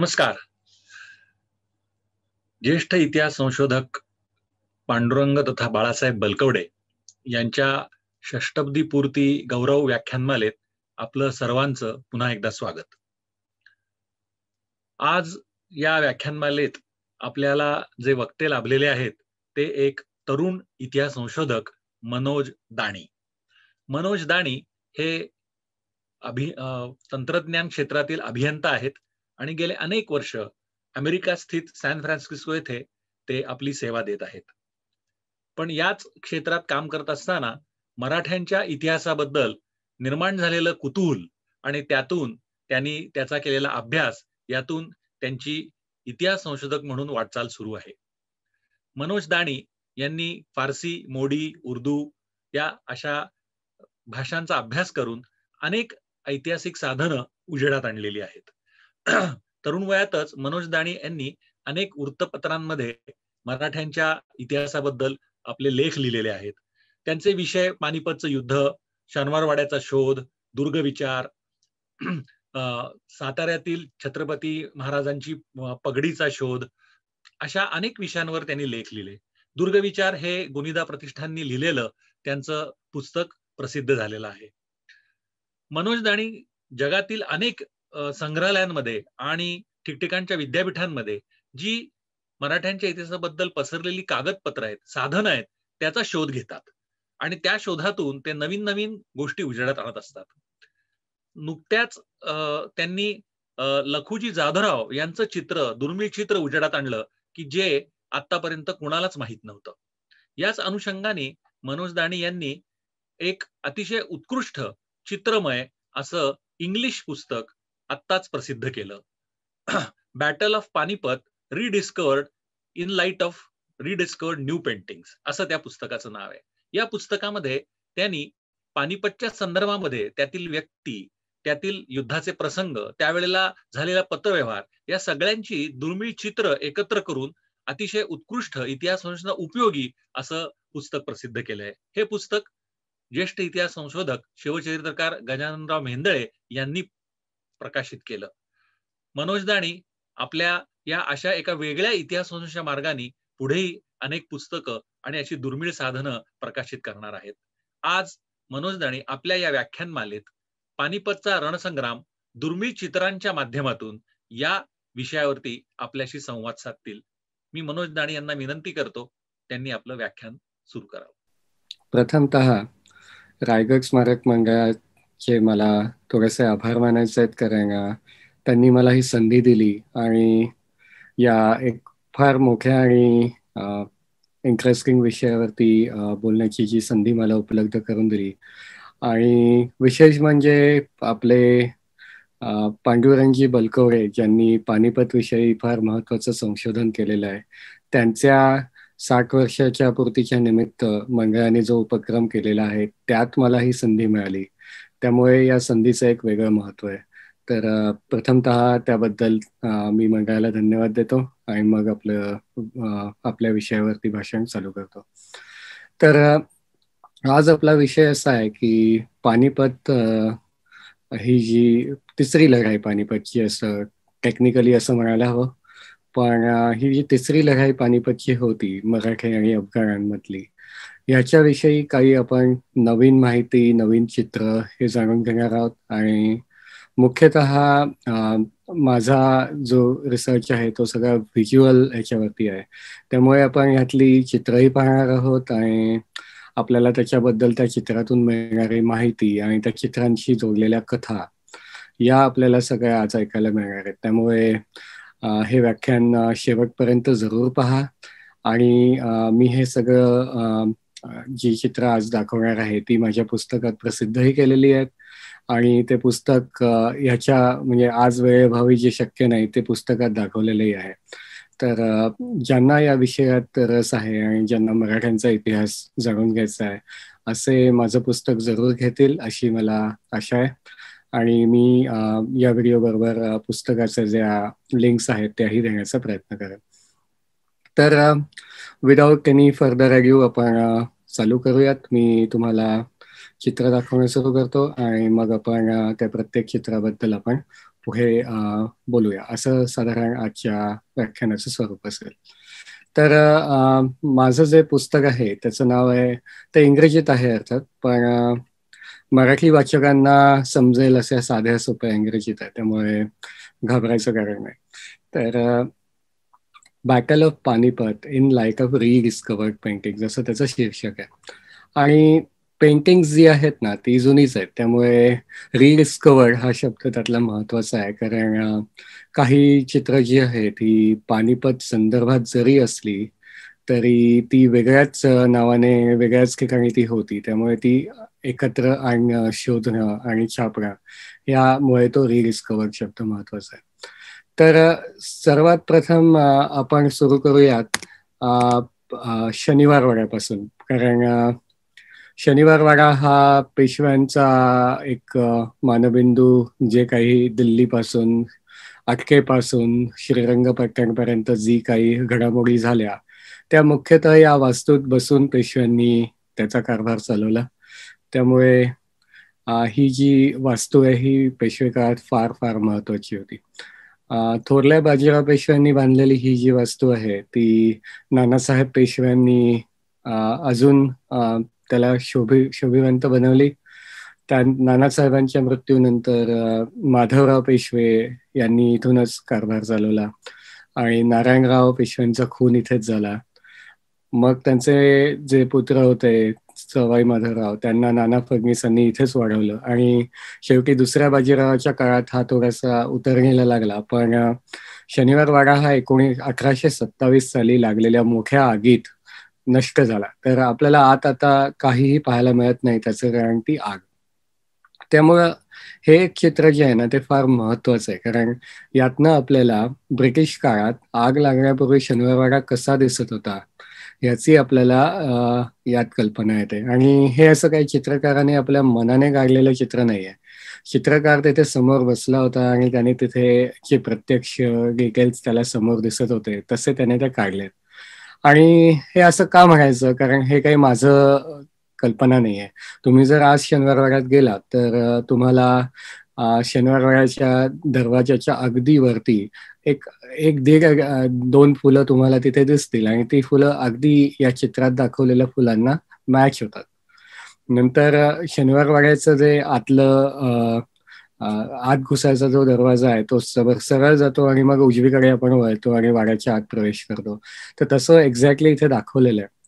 नमस्कार ज्येष्ठ इतिहास संशोधक पांडुरंग तथा बाळासाहेब बलकवडे यांच्या षष्टब्दी पूर्ती गौरव व्याख्यानमालेत आपलं सर्वांचं पुन्हा एकदा स्वागत आज या व्याख्यानमालेत आपल्याला जे वक्ते लाभलेले आहेत ते एक तरुण इतिहास संशोधक मनोज दाणी मनोज दाणी हे अभि तंत्रज्ञान क्षेत्रातील अभियंता आहेत आणि गेले अनेक वर्ष अमेरिका स्थित सॅन फ्रान्सिस्को येथे ते आपली सेवा देत आहेत पण याच क्षेत्रात काम करत असताना मराठ्यांच्या इतिहासाबद्दल निर्माण झालेलं कुतूहल आणि त्यातून त्यांनी त्याचा केलेला अभ्यास यातून त्यांची इतिहास संशोधक म्हणून वाटचाल सुरू आहे मनोज दाणी यांनी फारसी मोडी उर्दू या अशा भाषांचा अभ्यास करून अनेक ऐतिहासिक साधनं उजेडात आणलेली आहेत तरुण वयातच मनोज दाणी यांनी अनेक वृत्तपत्रांमध्ये मराठ्यांच्या इतिहासाबद्दल आपले लेख लिहिलेले आहेत त्यांचे विषय पानिपतचं युद्ध शनिवारवाड्याचा शोध दुर्ग विचार साताऱ्यातील छत्रपती महाराजांची पगडीचा शोध अशा अनेक विषयांवर त्यांनी लेख लिहिले दुर्गविचार हे गुनिदा प्रतिष्ठाननी लिहिलेलं त्यांचं पुस्तक प्रसिद्ध झालेलं आहे मनोज दाणी जगातील अनेक संग्रहालयांमध्ये आणि ठिकठिकाणच्या विद्यापीठांमध्ये जी मराठ्यांच्या इतिहासाबद्दल पसरलेली कागदपत्र आहेत साधन आहेत त्याचा शोध घेतात आणि त्या शोधातून ते नवीन नवीन गोष्टी उजेडात आणत असतात नुकत्याच त्यांनी लखुजी जाधवराव यांचं चित्र दुर्मिळ चित्र उजेडात आणलं की जे आतापर्यंत कुणालाच माहीत नव्हतं याच अनुषंगाने मनोज दाणी यांनी एक अतिशय उत्कृष्ट चित्रमय असं इंग्लिश पुस्तक आत्ताच प्रसिद्ध केलं battle of Panipat rediscovered in light of rediscovered new painting असं त्या पुस्तकाचं नाव आहे या पुस्तकामध्ये त्यांनी पानिपतच्या संदर्भामध्ये त्यातील व्यक्ती त्यातील युद्धाचे प्रसंग त्यावेळेला झालेला पत्रव्यवहार या सगळ्यांची दुर्मिळ चित्र एकत्र करून अतिशय उत्कृष्ट इतिहास संशोधन उपयोगी असं पुस्तक प्रसिद्ध केलंय आहे हे पुस्तक ज्येष्ठ इतिहास संशोधक शिवचरित्रकार गजाननराव मेंदळे यांनी प्रकाशित केलं मनोज दाणी आपल्या या अशा एका वेगळ्या इतिहासाच्या मार्गाने पुढेही अनेक पुस्तकं आणि अशी दुर्मिळ साधनं प्रकाशित करणार आहेत आज मनोज दाणी आपल्या या व्याख्यानमालेत पानिपतचा रणसंग्राम दुर्मिळ चित्रांच्या माध्यमातून या विषयावरती आपल्याशी संवाद साधतील मी मनोज दाणी यांना विनंती करतो त्यांनी आपलं व्याख्यान सुरू करावं प्रथमत रायगड स्मारक मंडळात की मला थोडेसे आभार मानायचे आहेत करायला त्यांनी मला ही संधी दिली आणि या एक फार मोठ्या आणि इंटरेस्टिंग विषयावरती बोलण्याची जी संधी मला उपलब्ध करून दिली आणि विशेष म्हणजे आपले पांडुरंगजी बलकवडे ज्यांनी पानिपत विषयी फार महत्वाचं संशोधन केलेलं आहे त्यांच्या साठ वर्षाच्या पूर्तीच्या निमित्त मंडळाने जो उपक्रम केलेला आहे त्यात मला ही संधी मिळाली त्यामुळे या संधीचं एक वेगळं महत्व आहे तर प्रथमत त्याबद्दल मी मंडळाला धन्यवाद देतो आणि मग आपलं आपल्या विषयावरती भाषण चालू करतो तर आज आपला विषय असा आहे की पानिपत ही जी तिसरी लढाई पानिपतची असं टेक्निकली असं म्हणायला हवं पण ही जी तिसरी लढाई पानिपतची होती मराठी आणि अफगाणांमधली याच्याविषयी काही आपण नवीन माहिती नवीन चित्र हे जाणून घेणार आहोत आणि मुख्यतः माझा जो रिसर्च आहे तो सगळा व्हिज्युअल याच्यावरती आहे त्यामुळे आपण यातली चित्रही पाहणार आहोत आणि आपल्याला त्याच्याबद्दल त्या चित्रातून मिळणारी माहिती आणि त्या चित्रांशी जोडलेल्या कथा या आपल्याला सगळ्या आज ऐकायला मिळणार आहेत त्यामुळे हे व्याख्यान शेवटपर्यंत जरूर पहा आणि मी हे सगळं जी चित्र आज दाखवणार आहे ती माझ्या पुस्तकात प्रसिद्धही केलेली आहेत आणि ते पुस्तक ह्याच्या म्हणजे आज वेळेभावी जे शक्य नाही ते पुस्तकात दाखवलेलंही आहे तर ज्यांना या विषयात रस आहे आणि ज्यांना मराठ्यांचा इतिहास जाणून घ्यायचा आहे असे माझं पुस्तक जरूर घेतील अशी मला आशा आहे आणि मी या व्हिडिओ बरोबर पुस्तकाच्या ज्या लिंक्स आहेत त्याही देण्याचा प्रयत्न करेन तर विदाउट एनी फर्दर अड्यू आपण चालू करूयात मी तुम्हाला चित्र दाखवणं सुरू करतो आणि मग आपण त्या प्रत्येक चित्राबद्दल आपण पुढे बोलूया असं साधारण आजच्या व्याख्यानाचं स्वरूप असेल तर माझं जे पुस्तक आहे त्याचं नाव आहे ते इंग्रजीत आहे अर्थात पण मराठी वाचकांना समजेल असे साध्या सोप्या इंग्रजीत आहे त्यामुळे घाबरायचं कारण नाही तर battle of Panipat in like of rediscovered painting असं त्याचं शीर्षक आहे आणि पेंटिंग्स जी आहेत ना ती जुनीच आहेत त्यामुळे रिडिस्कवर्ड हा शब्द त्यातला महत्वाचा आहे कारण काही चित्र जी आहेत ही पानिपत संदर्भात जरी असली तरी ती वेगळ्याच नावाने वेगळ्याच ठिकाणी ती होती त्यामुळे ती एकत्र आणणं शोधणं आणि छापणं यामुळे तो रिडिस्कवर्ड शब्द महत्वाचा आहे तर सर्वात प्रथम आपण सुरू करूयात शनिवार वाड्यापासून कारण शनिवार हा पेशव्यांचा एक मानबिंदू जे काही दिल्लीपासून अटकेपासून श्रीरंगपट्ट्यांपर्यंत जी काही घडामोडी झाल्या त्या मुख्यतः या वास्तूत बसून पेशव्यांनी त्याचा कारभार चालवला त्यामुळे ही जी वास्तू आहे ही पेशवे काळात फार फार महत्वाची होती थोरल्या बाजीराव पेशव्यांनी बांधलेली ही जी वास्तू आहे ती नानासाहेब पेशव्यांनी अजून त्याला शोभी शोभिवंत बनवली त्या नानासाहेबांच्या मृत्यूनंतर माधवराव पेशवे यांनी इथूनच कारभार चालवला आणि नारायणराव पेशव्यांचा खून इथेच झाला मग त्यांचे जे पुत्र होते सवाई माधवराव त्यांना नाना फडणवीसांनी इथेच वाढवलं आणि शेवटी दुसऱ्या बाजीरावाच्या काळात हा थोडासा उतरणीला लागला पण शनिवार वाडा हा एकोणीस अठराशे सत्तावीस साली लागलेल्या मोठ्या आगीत नष्ट झाला तर आपल्याला आत आता काहीही पाहायला मिळत नाही त्याचं कारण ती आग त्यामुळं हे एक चित्र जे आहे ना ते फार महत्वाचं आहे कारण यातनं आपल्याला ब्रिटिश काळात आग लागण्यापूर्वी शनिवारवाडा कसा दिसत होता याची आपल्याला यात कल्पना येते आणि हे असं काही चित्रकाराने आपल्या मनाने काढलेलं चित्र नाही आहे चित्रकार तिथे समोर बसला होता आणि त्याने तिथे जे प्रत्यक्ष डिटेल्स त्याला समोर दिसत होते तसे त्याने ते काढले आणि हे असं का म्हणायचं कारण हे काही माझं कल्पना नाही आहे तुम्ही जर आज शनिवार वाड्यात गेलात तर तुम्हाला शनिवारवाड्याच्या दरवाजाच्या अगदी वरती एक एक दीड दोन फुलं तुम्हाला तिथे दिसतील आणि ती फुलं अगदी या चित्रात दाखवलेल्या फुलांना मॅच होतात नंतर वाड्याचं जे आतलं आत घुसायचा जो दरवाजा आहे तो सरळ जातो आणि मग उजवीकडे आपण वळतो आणि वाड्याच्या आत प्रवेश करतो तर तसं एक्झॅक्टली इथे दाखवलेलं आहे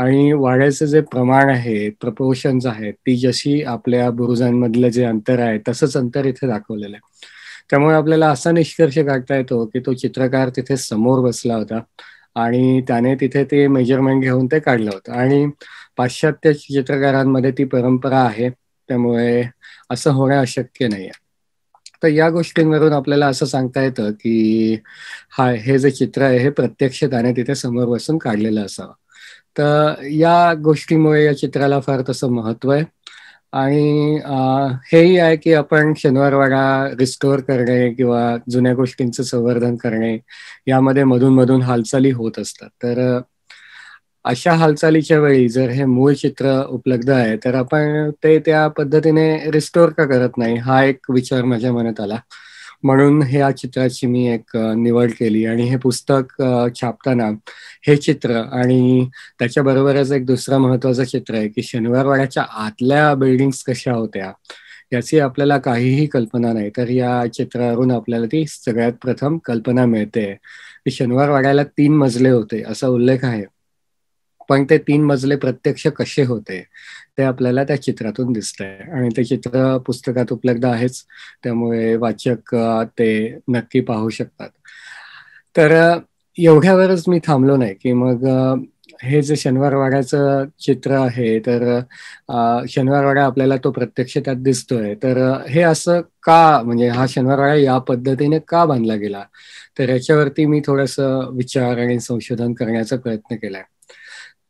आणि वाढायचं जे प्रमाण आहे प्रपोशन्स आहेत ती जशी आपल्या बुरुजांमधलं जे अंतर आहे तसंच अंतर इथे दाखवलेलं आहे त्यामुळे आपल्याला असा निष्कर्ष काढता येतो की तो चित्रकार तिथे समोर बसला होता आणि त्याने तिथे ते मेजरमेंट घेऊन ते काढलं होतं आणि पाश्चात्य चित्रकारांमध्ये ती परंपरा आहे त्यामुळे असं होणं अशक्य नाही आहे तर या गोष्टींवरून आपल्याला असं सांगता येतं की हा हे जे चित्र आहे हे प्रत्यक्ष त्याने तिथे समोर बसून काढलेलं असावं तर या गोष्टीमुळे या चित्राला फार तसं महत्व आहे आणि हेही आहे की आपण शनिवारवाडा रिस्टोअर करणे किंवा जुन्या गोष्टींचं संवर्धन करणे यामध्ये मधून मधून हालचाली होत असतात तर अशा हालचालीच्या वेळी जर हे मूळ चित्र उपलब्ध आहे तर आपण ते त्या पद्धतीने रिस्टोअर का करत नाही हा एक विचार माझ्या मनात आला म्हणून हे चित्राची मी एक निवड केली आणि हे पुस्तक छापताना हे चित्र आणि त्याच्याबरोबरच एक दुसरं महत्वाचं चित्र आहे की शनिवारवाड्याच्या आतल्या बिल्डिंग्स कशा होत्या याची आपल्याला काहीही कल्पना नाही तर या चित्रावरून आपल्याला ती सगळ्यात प्रथम कल्पना मिळते की शनिवार वाड्याला तीन मजले होते असा उल्लेख आहे पण ते तीन मजले प्रत्यक्ष कसे होते ते आपल्याला त्या चित्रातून आहे आणि ते चित्र पुस्तकात उपलब्ध आहेच त्यामुळे वाचक ते नक्की पाहू शकतात तर एवढ्यावरच मी थांबलो नाही की मग हे जे वाड्याचं चित्र आहे तर वाडा आपल्याला तो प्रत्यक्ष त्यात दिसतोय तर हे असं का म्हणजे हा शनिवारवाडा या पद्धतीने का बांधला गेला तर याच्यावरती मी थोडस विचार आणि संशोधन करण्याचा प्रयत्न केलाय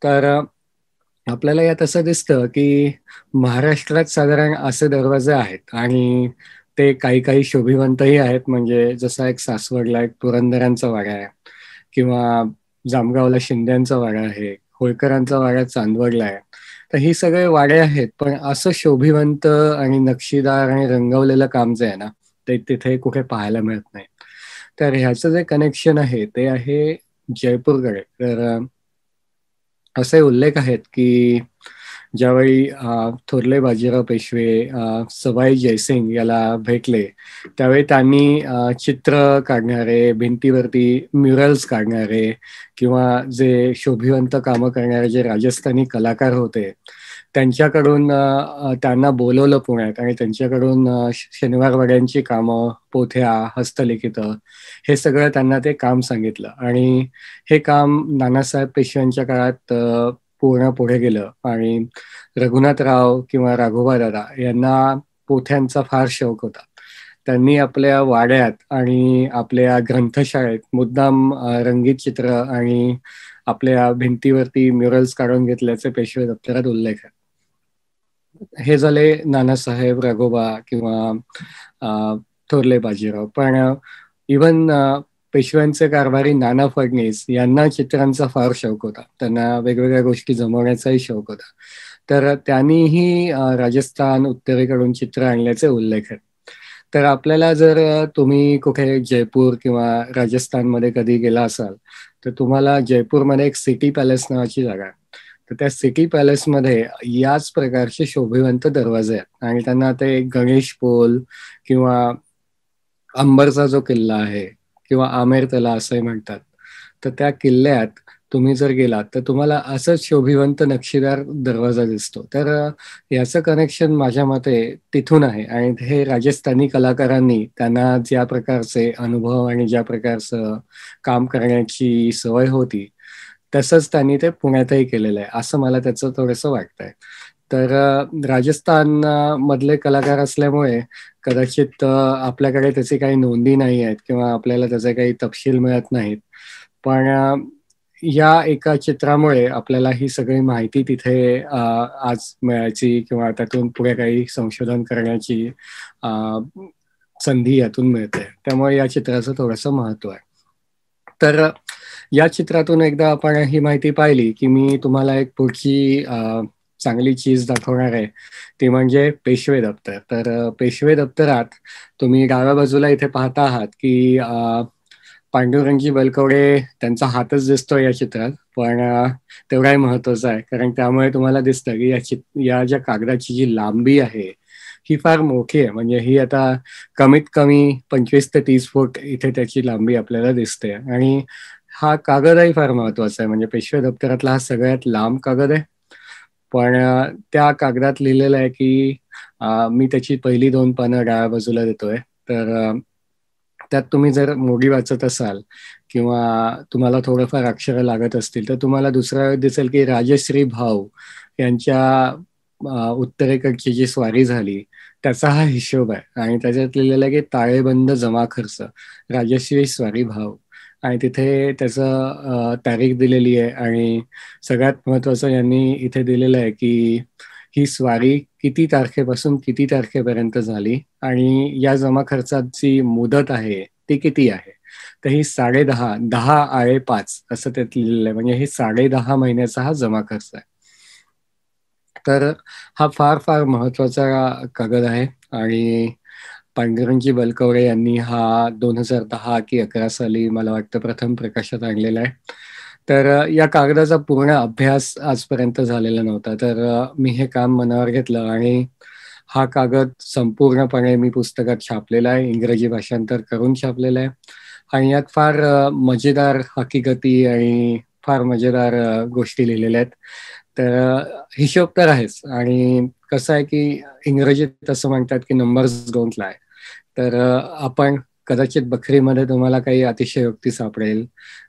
तर आपल्याला यात असं दिसतं की महाराष्ट्रात साधारण असे दरवाजे आहेत आणि ते काही काही शोभिवंतही आहेत म्हणजे जसा एक सासवडला एक पुरंदरांचा वाडा आहे किंवा जामगावला शिंद्यांचा वाडा आहे होळकरांचा वाडा चांदवडला आहे तर ही सगळे वाडे आहेत पण असं शोभिवंत आणि नक्षीदार आणि रंगवलेलं काम जे आहे ना ते तिथे कुठे पाहायला मिळत नाही तर ह्याचं जे कनेक्शन आहे ते आहे जयपूरकडे तर असे उल्लेख आहेत की ज्यावेळी थोरले बाजीराव पेशवे सवाई जयसिंग याला भेटले त्यावेळी त्यांनी चित्र काढणारे भिंतीवरती म्युरल्स काढणारे किंवा जे शोभिवंत कामं करणारे जे राजस्थानी कलाकार होते त्यांच्याकडून त्यांना बोलवलं पुण्यात आणि त्यांच्याकडून शनिवार वाड्यांची कामं पोथ्या हस्तलिखित हे सगळं त्यांना ते काम सांगितलं आणि हे काम नानासाहेब पेशव्यांच्या काळात पूर्ण पुढे गेलं आणि रघुनाथराव किंवा राघोबा दादा यांना पोथ्यांचा फार शौक होता त्यांनी आपल्या वाड्यात आणि आपल्या ग्रंथशाळेत मुद्दाम रंगीत चित्र आणि आपल्या भिंतीवरती म्युरल्स काढून घेतल्याचे पेशवे दप्तरात उल्लेख आहे हे झाले नानासाहेब राघोबा किंवा थोरले बाजीराव पण इवन पेशव्यांचे कारभारी नाना फडणीस यांना चित्रांचा फार शौक होता त्यांना वेगवेगळ्या गोष्टी जमवण्याचाही शौक होता तर त्यांनीही राजस्थान उत्तरेकडून चित्र आणल्याचे उल्लेख आहेत तर आपल्याला जर तुम्ही कुठे जयपूर किंवा राजस्थानमध्ये कधी गेला असाल तर तुम्हाला जयपूरमध्ये एक सिटी पॅलेस नावाची जागा आहे तर त्या सिटी पॅलेसमध्ये याच प्रकारचे शोभिवंत दरवाजे आहेत आणि त्यांना ते गणेश पोल किंवा अंबरचा जो किल्ला आहे किंवा आमेर तला असंही म्हणतात तर त्या किल्ल्यात तुम्ही जर गेलात तर तुम्हाला असंच शोभिवंत नक्षीदार दरवाजा दिसतो तर याचं कनेक्शन माझ्या मते तिथून आहे आणि हे राजस्थानी कलाकारांनी त्यांना ज्या प्रकारचे अनुभव आणि ज्या प्रकारचं काम करण्याची सवय होती तसंच त्यांनी ते पुण्यातही केलेलं आहे असं मला त्याचं थोडंसं वाटतंय तर राजस्थान मधले कलाकार असल्यामुळे कदाचित आपल्याकडे त्याची काही नोंदी नाही आहेत किंवा आपल्याला त्याचे काही तपशील मिळत नाहीत पण या एका चित्रामुळे आपल्याला ही सगळी माहिती तिथे आज मिळायची किंवा त्यातून पुढे काही संशोधन करण्याची संधी यातून मिळते त्यामुळे या चित्राचं थोडस महत्व आहे तर या चित्रातून एकदा आपण ही माहिती पाहिली की मी तुम्हाला एक पुढची चांगली चीज दाखवणार आहे ती म्हणजे पेशवे दप्तर तर पेशवे दप्तरात तुम्ही डाव्या बाजूला इथे पाहता आहात की पांडुरंगी बलकवडे त्यांचा हातच दिसतो या चित्रात पण तेवढाही महत्वाचा आहे कारण त्यामुळे तुम्हाला दिसतं की या चित या ज्या कागदाची जी लांबी आहे ही फार मोठी आहे म्हणजे ही आता कमीत कमी पंचवीस ते तीस फूट इथे त्याची लांबी आपल्याला दिसते आणि हा कागदही फार महत्वाचा आहे म्हणजे पेशवे दप्तरातला हा सगळ्यात लांब कागद आहे पण त्या कागदात लिहिलेलं आहे की मी त्याची पहिली दोन पानं डाव्या बाजूला देतोय तर त्यात तुम्ही जर मोगी वाचत असाल किंवा तुम्हाला थोडंफार अक्षरं लागत असतील तर तुम्हाला दुसरा वेळ दिसेल की राजश्री भाऊ यांच्या उत्तरेकडची जी स्वारी झाली त्याचा हा हिशोब आहे आणि त्याच्यात लिहिलेला की ताळेबंद जमा खर्च राजश्री स्वारी भाऊ आणि तिथे त्याचं तारीख दिलेली आहे आणि सगळ्यात महत्वाचं यांनी इथे दिलेलं आहे की ही स्वारी किती तारखेपासून किती तारखेपर्यंत झाली आणि या जमा खर्चाची मुदत आहे ती किती आहे तर ही साडे दहा दहा आळे पाच असं त्यात लिहिलेलं आहे म्हणजे हे साडे दहा महिन्याचा हा जमा खर्च आहे तर हा फार फार महत्वाचा कागद आहे आणि पांडुरंगजी बलकवडे यांनी हा दोन हजार दहा की अकरा साली मला वाटतं प्रथम प्रकाशात आणलेला आहे तर या कागदाचा पूर्ण अभ्यास आजपर्यंत झालेला नव्हता तर मी हे काम मनावर घेतलं आणि हा कागद संपूर्णपणे मी पुस्तकात छापलेला आहे इंग्रजी भाषांतर करून छापलेला आहे आणि यात फार मजेदार हकीकती आणि फार मजेदार गोष्टी लिहिलेल्या आहेत तर हिशोब तर आहेच आणि कसं आहे की इंग्रजीत असं म्हणतात की नंबर्स गोंतला आहे तर आपण कदाचित बखरीमध्ये तुम्हाला काही व्यक्ती सापडेल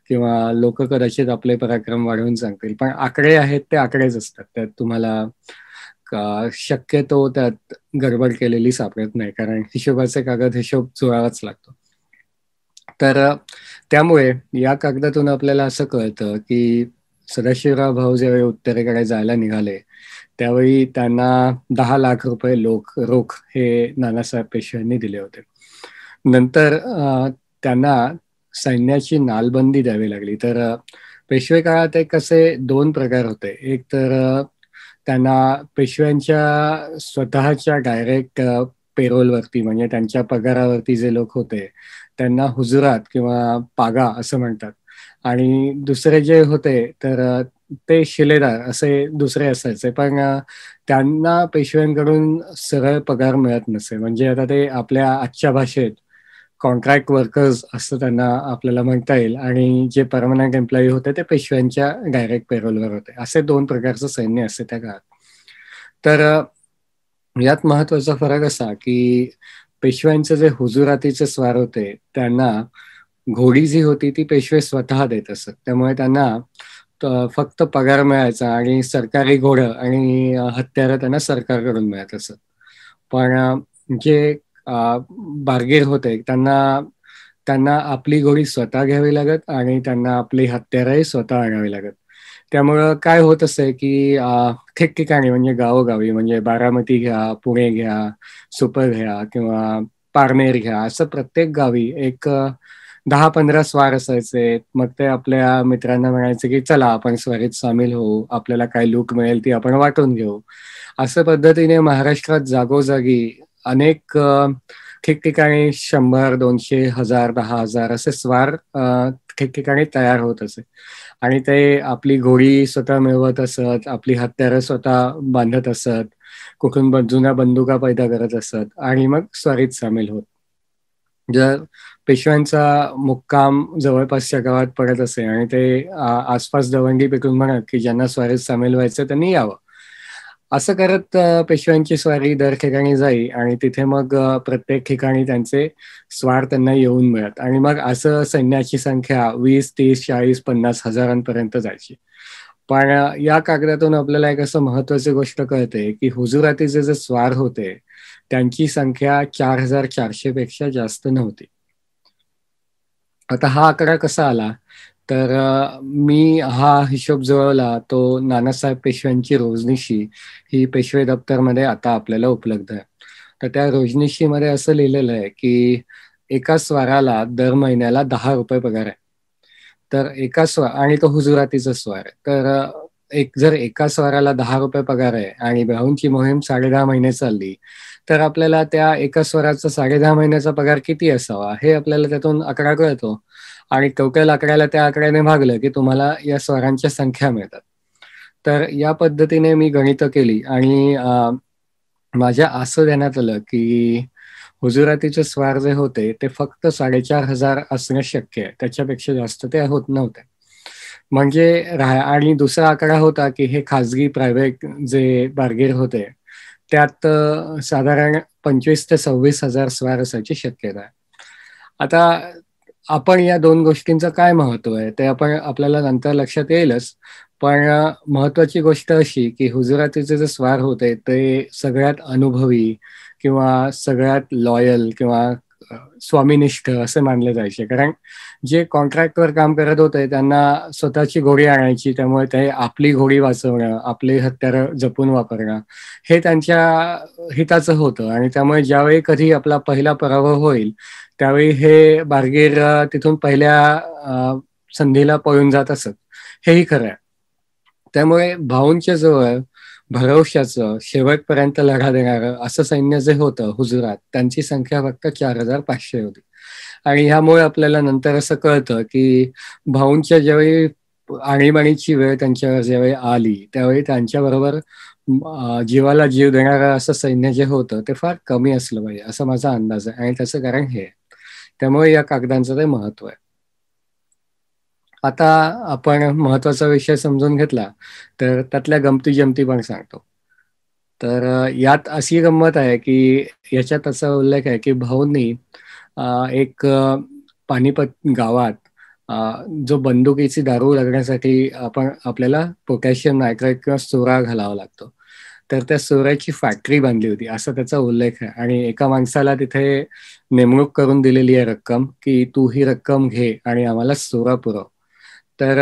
किंवा लोक कदाचित आपले पराक्रम वाढवून सांगतील पण आकडे आहेत ते आकडेच असतात त्यात तुम्हाला शक्यतो त्यात गडबड केलेली सापडत नाही कारण हिशोबाचे कागद हिशोब जुळावाच लागतो तर त्यामुळे या कागदातून आपल्याला असं कळतं की सदाशिवराव भाऊ ज्यावेळी उत्तरेकडे जायला निघाले त्यावेळी त्यांना दहा लाख रुपये लोक रोख हे नानासाहेब पेशव्यांनी दिले होते नंतर त्यांना सैन्याची नालबंदी द्यावी लागली तर पेशवे काळात एक असे दोन प्रकार होते एक तर त्यांना पेशव्यांच्या स्वतःच्या डायरेक्ट पेरोलवरती म्हणजे त्यांच्या पगारावरती जे लोक होते त्यांना हुजुरात किंवा पागा असं म्हणतात आणि दुसरे जे होते तर ते शिलेदार असे दुसरे असायचे पण त्यांना पेशव्यांकडून सरळ पगार मिळत नसे म्हणजे आता ते आपल्या आजच्या भाषेत कॉन्ट्रॅक्ट वर्कर्स असं त्यांना आपल्याला म्हणता येईल आणि जे परमनंट एम्प्लॉई होते ते पेशव्यांच्या डायरेक्ट पेरोलवर होते असे दोन प्रकारचं सैन्य असते त्या काळात तर यात महत्वाचा फरक असा की पेशव्यांचे जे हुजुरातीचे स्वार होते त्यांना घोडी जी होती ती पेशवे स्वतः देत असत त्यामुळे त्यांना फक्त पगार मिळायचा आणि सरकारी घोडं आणि हत्यारं त्यांना सरकारकडून मिळत असत पण जे बार्गेर होते त्यांना त्यांना आपली घोडी स्वतः घ्यावी लागत आणि त्यांना आपली हत्यारही स्वतः आणावी लागत त्यामुळं काय होत असे की ठिकठिकाणी म्हणजे गावोगावी म्हणजे बारामती घ्या पुणे घ्या सुपर घ्या किंवा पारनेर घ्या असं प्रत्येक गावी एक दहा पंधरा स्वार असायचे मग ते आपल्या मित्रांना म्हणायचे की चला आपण स्वारीत सामील होऊ आपल्याला काय लूक मिळेल ती आपण वाटून घेऊ असं पद्धतीने महाराष्ट्रात जागोजागी अनेक ठिकठिकाणी शंभर दोनशे हजार दहा हजार असे स्वार ठिकठिकाणी तयार होत असे आणि ते आपली घोडी स्वतः मिळवत असत आपली हत्यारं स्वतः बांधत असत कुठून जुन्या बंदुका पैदा करत असत आणि मग स्वारीत सामील होत जर पेशव्यांचा मुक्काम जवळपासच्या गावात पडत असे आणि ते आसपास दवंडी पेटून म्हणत की ज्यांना स्वारीत सामील व्हायचं त्यांनी यावं असं करत पेशव्यांची स्वारी दर ठिकाणी जाई आणि तिथे मग प्रत्येक ठिकाणी त्यांचे स्वार त्यांना येऊन मिळत आणि मग असं सैन्याची संख्या वीस तीस चाळीस पन्नास हजारांपर्यंत जायची पण या कागदातून आपल्याला एक असं महत्वाची गोष्ट कळते की हुजुरातीचे जे स्वार होते त्यांची संख्या चार हजार चारशे पेक्षा जास्त नव्हती आता हा आकडा कसा आला तर मी हा हिशोब जुळवला तो नानासाहेब पेशव्यांची रोजनिशी ही पेशवे दप्तरमध्ये आता आपल्याला उपलब्ध आहे तर त्या रोजनिशीमध्ये असं लिहिलेलं आहे की एका स्वाराला दर महिन्याला दहा रुपये पगार आहे तर एका स्वार आणि तो हुजुरातीचा स्वार आहे तर एक जर एका स्वराला दहा रुपये पगार आहे आणि ब्राऊनची मोहीम साडे दहा महिने चालली तर आपल्याला त्या एका स्वराचा साडे दहा महिन्याचा पगार किती असावा हे आपल्याला त्यातून आकडा कळतो आणि टोकल आकड्याला त्या आकड्याने भागलं की तुम्हाला या स्वरांच्या संख्या मिळतात तर या पद्धतीने मी गणित केली आणि माझ्या असं देण्यात आलं की हुजुरातीचे स्वार जे होते ते फक्त साडेचार हजार असणं शक्य आहे त्याच्यापेक्षा जास्त ते होत नव्हते म्हणजे आणि दुसरा आकडा होता की हे खाजगी प्रायव्हेट जे बार्गेर होते त्यात साधारण पंचवीस ते सव्वीस हजार स्वार असायची शक्यता आहे आता आपण या दोन गोष्टींचं काय महत्व आहे ते आपण आपल्याला नंतर लक्षात येईलच पण महत्वाची गोष्ट अशी की हुजरातीचे जे स्वार होते ते सगळ्यात अनुभवी किंवा सगळ्यात लॉयल किंवा स्वामीनिष्ठ असे मानले जायचे कारण जे कॉन्ट्रॅक्टवर काम करत होते त्यांना स्वतःची घोडी आणायची त्यामुळे ते आपली घोडी वाचवणं आपली हत्यारं जपून वापरणं हे त्यांच्या हिताचं होतं आणि त्यामुळे ज्यावेळी कधी आपला पहिला पराभव होईल त्यावेळी हे बारगीर तिथून पहिल्या संधीला पळून जात असत हेही खरं आहे त्यामुळे भाऊंच्या जवळ भरवशाचं शेवटपर्यंत लढा देणार असं सैन्य जे होतं हुजुरात त्यांची संख्या फक्त चार हजार पाचशे होती आणि ह्यामुळे आपल्याला नंतर असं कळतं की भाऊंच्या ज्यावेळी आणीबाणीची वेळ त्यांच्यावर ज्यावेळी आली त्यावेळी त्यांच्याबरोबर जीवाला जीव देणार असं सैन्य जे होतं ते फार कमी असलं पाहिजे असा माझा अंदाज आहे आणि त्याचं कारण हे त्यामुळे या कागदांचं ते महत्व आहे आता आपण महत्वाचा विषय समजून घेतला तर त्यातल्या गमती जमती पण सांगतो तर यात अशी गंमत आहे की याच्यात असा उल्लेख आहे की भाऊंनी एक पानिपत गावात जो बंदुकीची दारू लागण्यासाठी आपण आपल्याला पोटॅशियम नायट्रेट किंवा सोरा घालावा लागतो तर त्या सोऱ्याची फॅक्टरी बांधली होती असा त्याचा उल्लेख आहे आणि एका माणसाला तिथे नेमणूक करून दिलेली आहे रक्कम की तू ही रक्कम घे आणि आम्हाला सोरा पुरव तर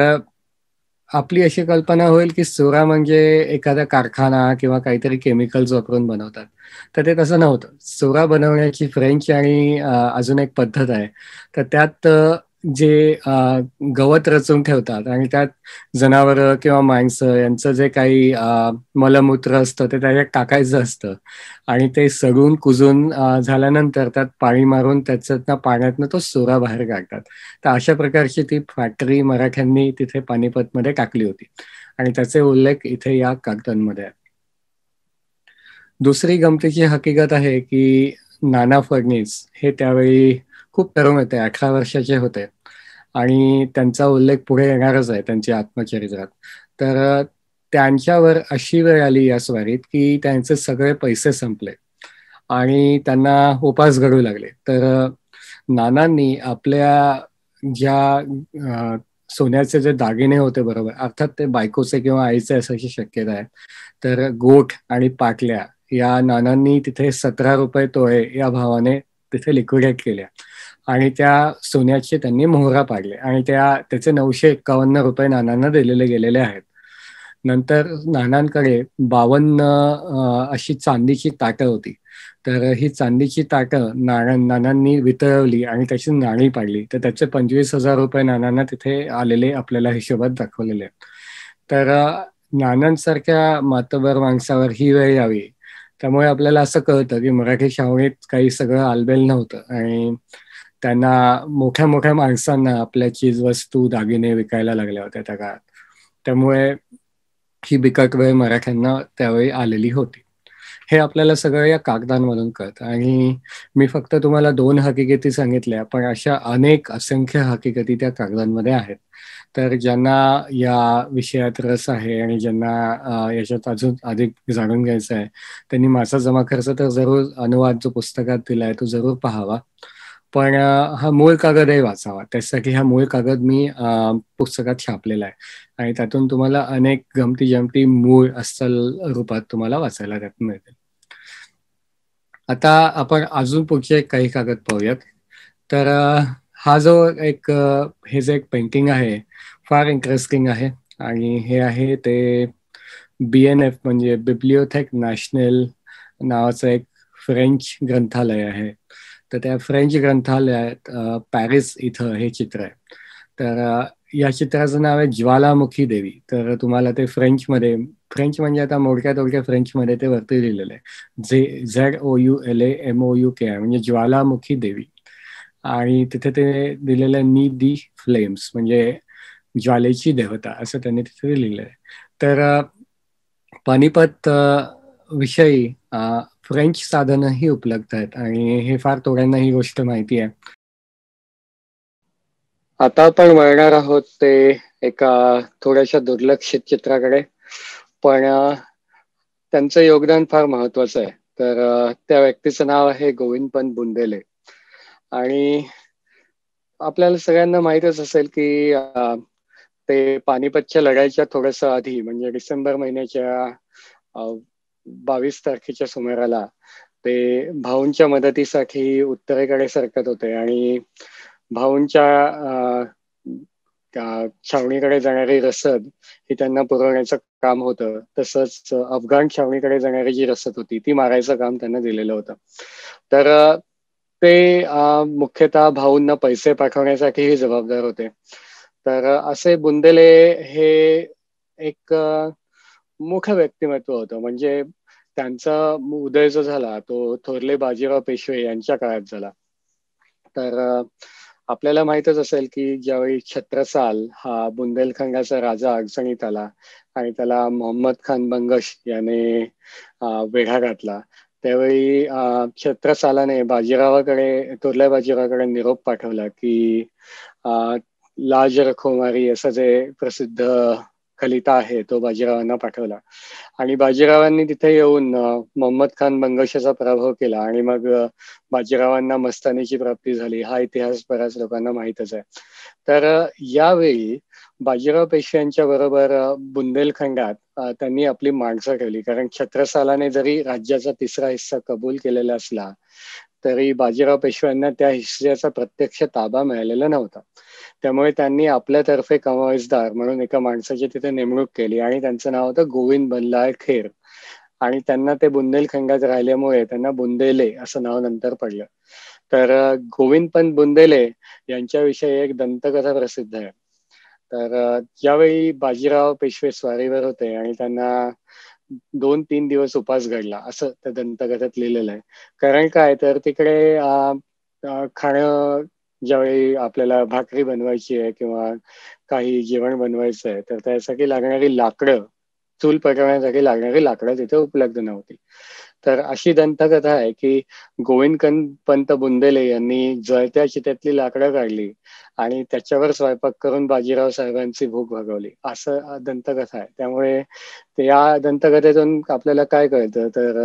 आपली अशी कल्पना होईल की सोरा म्हणजे एखादा कारखाना किंवा काहीतरी केमिकल्स वापरून बनवतात तर ते तसं नव्हतं सोरा बनवण्याची फ्रेंच आणि अजून एक पद्धत आहे तर त्यात जे गवत रचून ठेवतात आणि त्यात जनावर किंवा माणसं यांचं जे काही मलमूत्र असतं ते त्याच्यात टाकायचं असतं आणि ते सगळून कुजून झाल्यानंतर त्यात पाणी मारून त्याच्यातनं पाण्यातनं तो सोरा बाहेर काढतात तर अशा प्रकारची ती फॅक्टरी मराठ्यांनी तिथे पानिपतमध्ये टाकली होती आणि त्याचे उल्लेख इथे या कागदांमध्ये आहे दुसरी गमतीची हकीकत आहे की नाना फडणीस हे त्यावेळी खूप तरुण होते अठरा वर्षाचे होते आणि त्यांचा उल्लेख पुढे येणारच आहे त्यांच्या आत्मचरित्रात तर त्यांच्यावर अशी वेळ आली या स्वारीत की त्यांचे सगळे पैसे संपले आणि त्यांना उपास घडू लागले तर नानांनी आपल्या ज्या सोन्याचे जे दागिने होते बरोबर अर्थात ते बायकोचे किंवा आईचे असायची शक्यता आहे तर गोठ आणि पाटल्या या नानांनी तिथे सतरा रुपये तोळे या भावाने तिथे लिक्विडेट केल्या आणि त्या सोन्याचे त्यांनी मोहरा पाडले आणि त्या त्याचे नऊशे एक्कावन्न रुपये नानांना दिलेले गेलेले आहेत नंतर नानांकडे बावन्न अशी चांदीची ताटं होती तर ही चांदीची ताटं नानांनी वितळवली आणि त्याची नाणी पाडली तर त्याचे पंचवीस हजार रुपये नानांना तिथे आलेले आपल्याला हिशोबात दाखवलेले आहेत तर नानांसारख्या मातबर माणसावर ही वेळ यावी त्यामुळे आपल्याला असं कळतं की मराठी शाळेत काही सगळं आलबेल नव्हतं आणि त्यांना मोठ्या मोठ्या माणसांना आपल्या चीज वस्तू दागिने विकायला लागल्या होत्या त्या काळात त्यामुळे ही बिकट वेळ मराठ्यांना त्यावेळी आलेली होती हे आपल्याला सगळं या कागदांमधून कळत आणि मी फक्त तुम्हाला दोन हकीकती सांगितल्या पण अशा अनेक असंख्य हकीकती त्या कागदांमध्ये आहेत तर ज्यांना या विषयात रस आहे आणि ज्यांना याच्यात अजून अधिक जाणून घ्यायचं आहे त्यांनी माझा जमा खर्च तर जरूर अनुवाद जो पुस्तकात दिला आहे तो जरूर पाहावा पण हा मूळ कागदही वाचावा त्यासाठी हा मूळ कागद मी पुस्तकात छापलेला आहे आणि त्यातून तुम्हाला अनेक गमती जमती मूळ अस्सल रूपात तुम्हाला वाचायला त्यात मिळते आता आपण अजून पुढचे काही कागद पाहूयात तर हा जो एक हे जे एक पेंटिंग आहे फार इंटरेस्टिंग आहे आणि हे आहे ते बी एन एफ म्हणजे बिब्लिओथेक नॅशनल नावाचं एक फ्रेंच ग्रंथालय आहे तर त्या फ्रेंच ग्रंथालयात पॅरिस इथं हे चित्र आहे तर या चित्राचं नाव आहे ज्वालामुखी देवी तर तुम्हाला ते फ्रेंच मध्ये फ्रेंच म्हणजे आता मोडक्या तोडक्या मध्ये ते वरती लिहिलेलं आहे जे Z O U L A M O U K I म्हणजे ज्वालामुखी देवी आणि तिथे ते दिलेलं आहे नी दी फ्लेम्स म्हणजे ज्वालेची देवता असं त्यांनी तिथे लिहिलं आहे तर पानिपत विषयी फ्रेंच ही उपलब्ध आहेत आणि हे फार थोड्यांना ही गोष्ट माहिती आहे आता आपण वळणार आहोत ते एका थोड्याशा दुर्लक्षित चित्राकडे पण त्यांचं योगदान फार महत्वाचं आहे तर त्या व्यक्तीचं नाव आहे गोविंदपंत बुंदेले आणि आपल्याला सगळ्यांना माहितच असेल की ते पानिपतच्या लढाईच्या थोडस आधी म्हणजे डिसेंबर महिन्याच्या बावीस तारखेच्या सुमाराला ते भाऊंच्या मदतीसाठी उत्तरेकडे सरकत होते आणि भाऊंच्या छावणीकडे जाणारी रसद ही त्यांना पुरवण्याचं काम होतं तसंच अफगाण छावणीकडे जाणारी जी रसद होती ती मारायचं काम त्यांना दिलेलं होतं तर ते मुख्यतः भाऊंना पैसे पाठवण्यासाठीही जबाबदार होते तर असे बुंदेले हे एक मोठं व्यक्तिमत्व होतं म्हणजे त्यांचा उदय जो झाला तो थोरले बाजीराव पेशवे यांच्या काळात झाला तर आपल्याला माहितच असेल की ज्यावेळी छत्रसाल हा बुंदेलखंडाचा राजा अडचणीत आला आणि त्याला मोहम्मद खान बंगश याने वेढा घातला त्यावेळी छत्रसालाने बाजीरावाकडे थोरल्या बाजीरावाकडे निरोप पाठवला की लाज रखोमारी असं जे प्रसिद्ध खलिता आहे तो बाजीरावांना पाठवला आणि बाजीरावांनी तिथे येऊन मोहम्मद खान बंगशाचा पराभव केला आणि मग बाजीरावांना मस्तानीची प्राप्ती झाली हा इतिहास बऱ्याच लोकांना माहितच आहे तर यावेळी बाजीराव पेशव्यांच्या बरोबर बुंदेलखंडात त्यांनी आपली माणसं ठेवली कारण छत्रसालाने जरी राज्याचा तिसरा हिस्सा कबूल केलेला असला तरी बाजीराव पेशव्यांना त्या हिस्स्याचा प्रत्यक्ष ताबा मिळालेला नव्हता त्यामुळे त्यांनी आपल्यातर्फे कमाईसदार म्हणून एका माणसाची तिथे नेमणूक केली आणि त्यांचं नाव होतं गोविंद बल्लाळ खेर आणि त्यांना ते बुंदेलखंडात राहिल्यामुळे त्यांना बुंदेले असं नाव नंतर पडलं तर गोविंद पण बुंदेले यांच्याविषयी एक दंतकथा प्रसिद्ध आहे तर ज्यावेळी बाजीराव पेशवे स्वारीवर होते आणि त्यांना दोन तीन दिवस उपास घडला असं त्या दंतकथात लिहिलेलं आहे कारण काय तर तिकडे खाणं ज्यावेळी आपल्याला भाकरी बनवायची आहे किंवा काही जेवण बनवायचं आहे तर त्यासाठी लागणारी लाकडं चूल पकडण्यासाठी लागणारी लाकडं तिथे उपलब्ध नव्हती तर अशी दंतकथा आहे की गोविंद पंत बुंदेले यांनी जळत्या चित्यातली लाकडं काढली आणि त्याच्यावर स्वयंपाक करून बाजीराव साहेबांची भूक भागवली असं दंतकथा आहे त्यामुळे या दंतकथेतून आपल्याला काय कळतं तर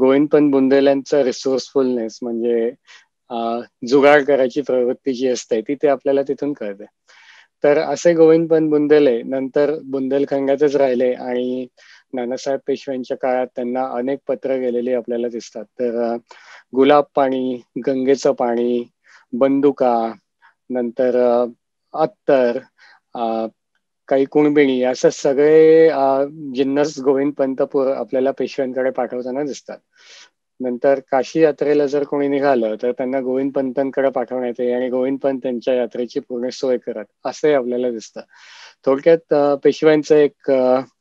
गोविंदपंत बुंदेल्यांचं रिसोर्सफुलनेस म्हणजे जुगाड करायची प्रवृत्ती जी असते ती ते आपल्याला तिथून कळते तर असे गोविंद पण बुंदेले नंतर बुंदेलखंडातच राहिले आणि नानासाहेब पेशव्यांच्या काळात त्यांना अनेक पत्र गेलेली आपल्याला दिसतात तर गुलाब पाणी गंगेचं पाणी बंदुका नंतर अत्तर काही कुणबिणी असं सगळे जिन्नस गोविंद पंतपूर आपल्याला पेशव्यांकडे पाठवताना दिसतात नंतर काशी यात्रेला जर कोणी निघालं तर त्यांना गोविंद पंतांकडे पाठवण्यात येईल आणि गोविंद पंत त्यांच्या यात्रेची पूर्ण सोय करत असंही आपल्याला दिसतं थोडक्यात पेशव्यांचं एक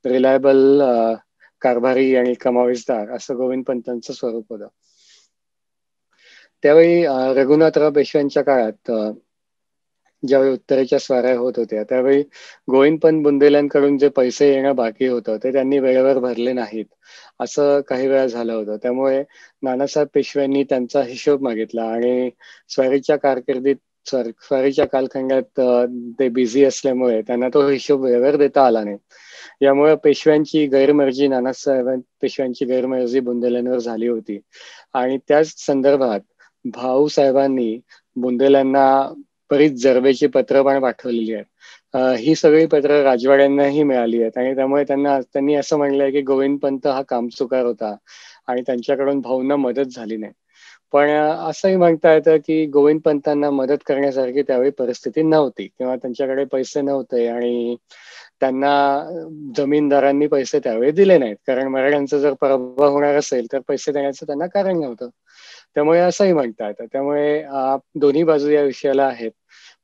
रिलायबल कारभारी आणि कमावीसदार असं गोविंद पंतांचं स्वरूप होतं त्यावेळी रघुनाथराव पेशव्यांच्या काळात ज्यावेळी उत्तरेच्या स्वाऱ्या होत होत्या त्यावेळी गोविंद पण बुंदेल्यांकडून जे पैसे येणं बाकी होतं ते त्यांनी वेळेवर भरले नाहीत असं काही वेळा झालं होतं त्यामुळे नानासाहेब पेशव्यांनी त्यांचा हिशोब मागितला आणि स्वारीच्या कारकिर्दीत स्वारीच्या कालखंडात ते बिझी असल्यामुळे त्यांना तो हिशोब वेळेवर देता आला नाही यामुळे पेशव्यांची गैरमर्जी नानासाहेब पेशव्यांची गैरमर्जी बुंदेल्यांवर झाली होती आणि त्याच संदर्भात भाऊ साहेबांनी बुंदेल्यांना बरीच जरबेची पत्र पण पाठवलेली आहेत ही सगळी पत्र राजवाड्यांनाही मिळाली आहेत आणि त्यामुळे त्यांना त्यांनी असं म्हणलंय की गोविंद पंत हा कामचुकार होता आणि त्यांच्याकडून भाऊंना मदत झाली नाही पण असंही म्हणता येतं की गोविंद पंतांना मदत करण्यासारखी त्यावेळी परिस्थिती नव्हती किंवा त्यांच्याकडे पैसे नव्हते आणि त्यांना जमीनदारांनी पैसे त्यावेळी दिले नाहीत कारण मराठ्यांचा जर पराभव होणार असेल तर पैसे देण्याचं त्यांना कारण नव्हतं त्यामुळे असंही म्हणता येतं त्यामुळे दोन्ही बाजू या विषयाला आहेत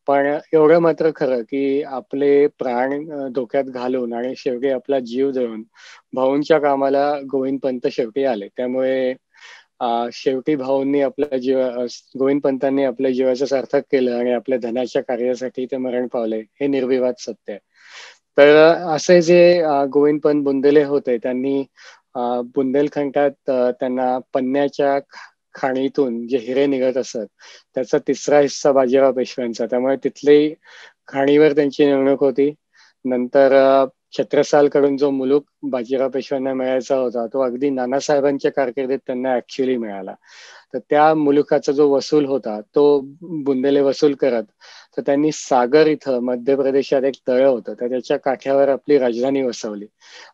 पण एवढं मात्र खरं की आपले प्राण धोक्यात घालून आणि शेवटी आपला जीव देऊन भाऊंच्या कामाला गोविंद पंत शेवटी आले त्यामुळे शेवटी भाऊंनी आपल्या जीव गोविंद पंतांनी आपल्या जीवाचं सार्थक केलं आणि आपल्या धनाच्या कार्यासाठी ते मरण पावले हे निर्विवाद सत्य आहे तर असे जे गोविंद पंत बुंदेले होते त्यांनी बुंदेलखंडात त्यांना पन्न्याच्या खाणीतून जे हिरे निघत असत त्याचा तिसरा हिस्सा बाजीराव पेशव्यांचा त्यामुळे तिथली खाणीवर त्यांची नेमणूक होती नंतर छत्रसाल कडून जो मुलूक बाजीराव पेशव्यांना मिळायचा होता तो अगदी नानासाहेबांच्या कारकिर्दीत त्यांना ऍक्च्युली मिळाला तर त्या मुलुखाचा जो वसूल होता तो बुंदेले वसूल करत तर त्यांनी सागर इथं मध्य प्रदेशात एक तळं होतं तर त्याच्या काठ्यावर आपली राजधानी वसवली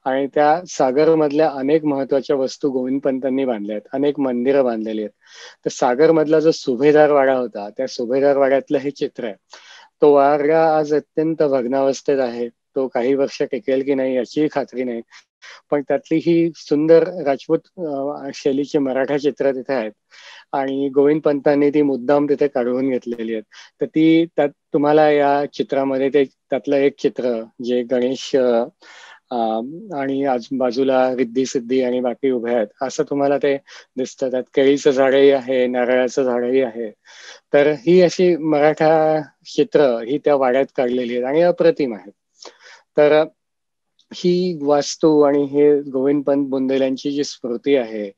आणि त्या सागर मधल्या अनेक महत्वाच्या वस्तू गोविंद पंतांनी बांधल्या आहेत अनेक मंदिरं बांधलेली आहेत तर सागर मधला जो सुभेदार वाडा होता त्या सुभेदार वाड्यातलं हे चित्र आहे तो वाडा आज अत्यंत भग्नावस्थेत आहे तो काही वर्ष टिकेल की नाही याचीही खात्री नाही पण त्यातली ही सुंदर राजपूत शैलीची मराठा चित्र तिथे आहेत आणि गोविंद पंतांनी ती मुद्दाम तिथे काढून घेतलेली आहेत तर ती त्यात तुम्हाला या चित्रामध्ये ते त्यातलं एक चित्र जे गणेश आणि बाजूला रिद्धी सिद्धी आणि बाकी उभ्या आहेत असं तुम्हाला ते दिसत त्यात केळीचं झाडही आहे नारळाचं झाडही आहे तर ही अशी मराठा चित्र ही त्या वाड्यात काढलेली आहेत आणि अप्रतिम आहेत तर ही वास्तू आणि हे गोविंद पंत बुंदेलांची जी स्मृती आहे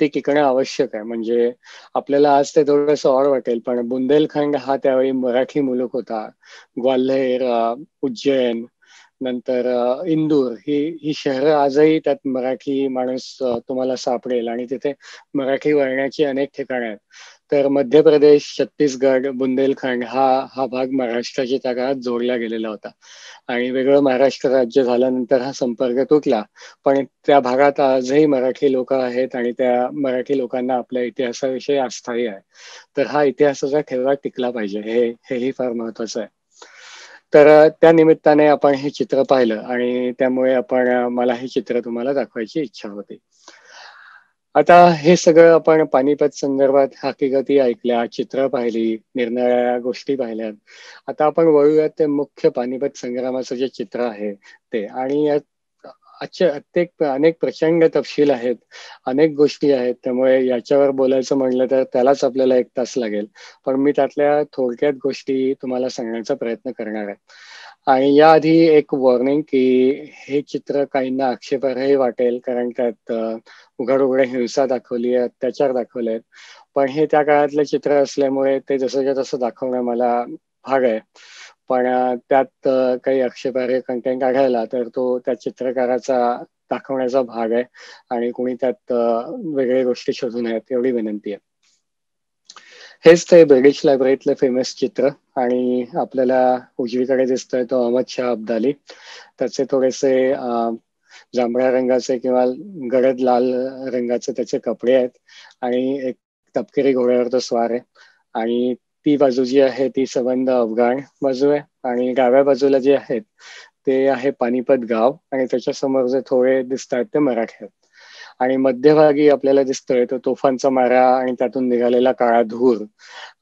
ते टिकणं आवश्यक आहे म्हणजे आपल्याला आज ते थोडस और वाटेल पण बुंदेलखंड हा त्यावेळी मराठी मुलक होता ग्वाल्हेर उज्जैन नंतर इंदूर ही ही शहरं आजही त्यात मराठी माणूस तुम्हाला सापडेल आणि तिथे मराठी वळण्याची अनेक ठिकाणं आहेत तर मध्य प्रदेश छत्तीसगड बुंदेलखंड हा हा भाग महाराष्ट्राच्या त्या काळात जोडला गेलेला होता आणि वेगळं महाराष्ट्र राज्य झाल्यानंतर हा संपर्क तुटला पण त्या भागात आजही मराठी लोक आहेत आणि त्या मराठी लोकांना आपल्या इतिहासाविषयी आस्थाही आहे तर हा इतिहासाचा ठेवा टिकला पाहिजे हे हेही फार महत्वाचं आहे तर त्या निमित्ताने आपण हे चित्र पाहिलं आणि त्यामुळे आपण मला हे चित्र तुम्हाला दाखवायची इच्छा होती आता हे सगळं आपण पानिपत संदर्भात हकीकती ऐकल्या चित्र पाहिली निरनिराळ्या गोष्टी पाहिल्या आता आपण वळूयात ते मुख्य पानिपत संग्रामाचं जे चित्र आहे ते आणि यात आजच्या अनेक प्रचंड तपशील आहेत अनेक गोष्टी आहेत त्यामुळे याच्यावर बोलायचं म्हणलं तर त्यालाच आपल्याला एक तास लागेल पण मी त्यातल्या थोडक्यात गोष्टी तुम्हाला सांगण्याचा प्रयत्न करणार आहे आणि याआधी एक वॉर्निंग की हे चित्र काहींना आक्षेपार्हही वाटेल कारण त्यात उघड उघड हिंसा दाखवली आहे अत्याचार दाखवले आहेत पण हे त्या काळातले चित्र असल्यामुळे ते जसंच्या तसं दाखवणं मला भाग आहे पण त्यात काही आक्षेपार्ह कंटेंट आढळला तर तो त्या चित्रकाराचा दाखवण्याचा भाग आहे आणि कोणी त्यात वेगळ्या गोष्टी शोधून आहेत एवढी विनंती आहे हेच ते ब्रिटिश लायब्ररीतलं फेमस चित्र आणि आपल्याला उजवीकडे दिसतोय तो अहमद शाह अब्दाली त्याचे थोडेसे जांभळ्या रंगाचे किंवा गडद लाल रंगाचे त्याचे कपडे आहेत आणि एक तपकिरी घोड्यावर तो स्वार आहे आणि ती बाजू जी आहे ती संबंध अफगाण बाजू आहे आणि डाव्या बाजूला जे आहेत ते आहे पानिपत गाव आणि त्याच्यासमोर जे थोडे दिसतात ते मराठे आहेत आणि मध्यभागी आपल्याला दिसतोय तो तोफांचा मारा आणि त्यातून निघालेला काळा धूर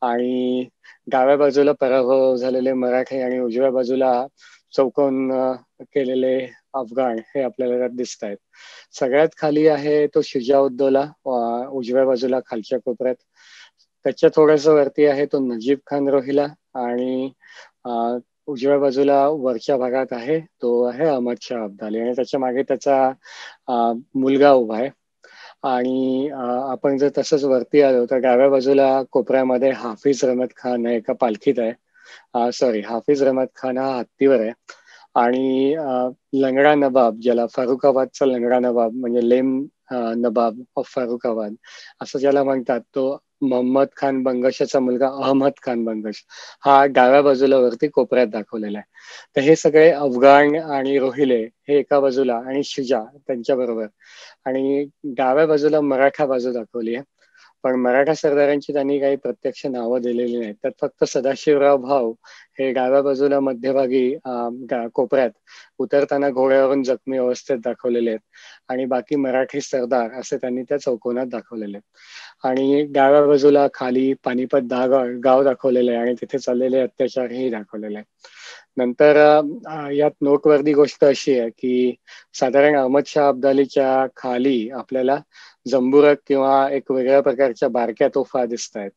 आणि डाव्या बाजूला पराभव झालेले मराठे आणि उजव्या बाजूला चौकोन केलेले अफगाण हे आपल्याला त्यात दिसत आहेत सगळ्यात खाली आहे तो शिजाउद्दोला उजव्या बाजूला खालच्या कोपऱ्यात त्याच्या थोडस वरती आहे तो नजीब खान रोहिला आणि उजव्या बाजूला वरच्या भागात आहे तो आहे अहमद शाह अब्दाली आणि त्याच्या मागे त्याचा मुलगा उभा आहे आणि आपण जर तसंच वरती आलो तर डाव्या बाजूला कोपऱ्यामध्ये हाफिज रमत खान आहे एका पालखीत आहे सॉरी हाफिज रमत खान हा हत्तीवर आहे आणि लंगडा नबाब ज्याला फारुखाबादचा लंगडा नबाब म्हणजे लेम नबाब ऑफ फारुखाबाद असं ज्याला म्हणतात तो मोहम्मद खान बंगशाचा मुलगा अहमद खान बंगश हा डाव्या बाजूला वरती कोपऱ्यात दाखवलेला आहे तर हे सगळे अफगाण आणि रोहिले हे एका बाजूला आणि शिजा त्यांच्या बरोबर आणि डाव्या बाजूला मराठा बाजू दाखवली आहे पण मराठा सरदारांची त्यांनी काही प्रत्यक्ष नावं दिलेली नाहीत त्यात फक्त सदाशिवराव भाऊ हे डाव्या बाजूला मध्यभागी कोपऱ्यात उतरताना घोड्यावरून जखमी अवस्थेत दाखवलेले आहेत आणि बाकी मराठी सरदार असे त्यांनी त्या चौकोनात दाखवलेले आहेत आणि डाव्या बाजूला खाली पानिपत दागड गाव दाखवलेले आहे आणि तिथे चाललेले अत्याचार हे दाखवलेले आहेत नंतर यात नोटवर्दी गोष्ट अशी आहे की साधारण अहमद शाह अब्दालीच्या खाली आपल्याला जंबुरक किंवा एक वेगळ्या प्रकारच्या बारक्या तोफा दिसत आहेत